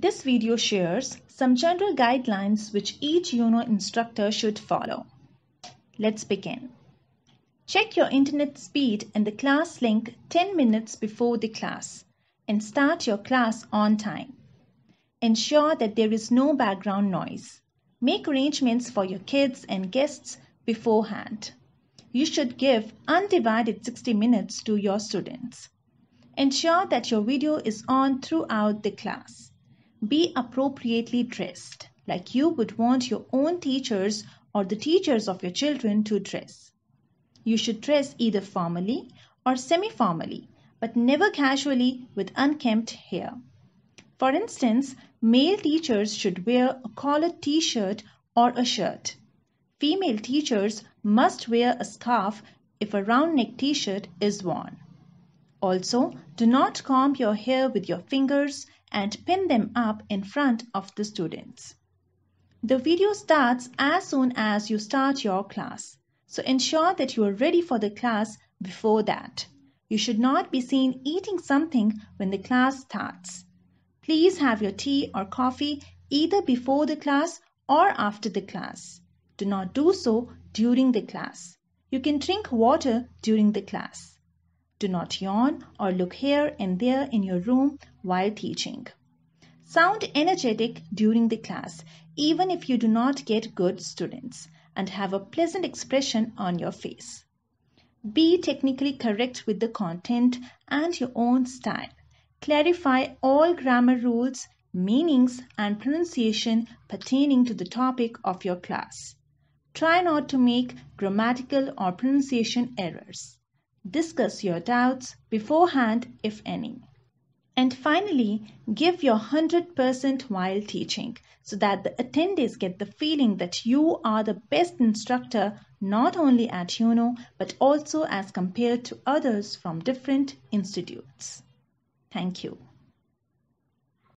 This video shares some general guidelines which each UNO instructor should follow. Let's begin. Check your internet speed and the class link 10 minutes before the class and start your class on time. Ensure that there is no background noise. Make arrangements for your kids and guests beforehand. You should give undivided 60 minutes to your students. Ensure that your video is on throughout the class. Be appropriately dressed, like you would want your own teachers or the teachers of your children to dress. You should dress either formally or semi formally, but never casually with unkempt hair. For instance, male teachers should wear a collared t shirt or a shirt. Female teachers must wear a scarf if a round neck t shirt is worn. Also, do not comb your hair with your fingers and pin them up in front of the students. The video starts as soon as you start your class. So ensure that you are ready for the class before that. You should not be seen eating something when the class starts. Please have your tea or coffee either before the class or after the class. Do not do so during the class. You can drink water during the class. Do not yawn or look here and there in your room while teaching. Sound energetic during the class, even if you do not get good students, and have a pleasant expression on your face. Be technically correct with the content and your own style. Clarify all grammar rules, meanings, and pronunciation pertaining to the topic of your class. Try not to make grammatical or pronunciation errors. Discuss your doubts beforehand, if any. And finally, give your 100% while teaching so that the attendees get the feeling that you are the best instructor not only at UNO but also as compared to others from different institutes. Thank you.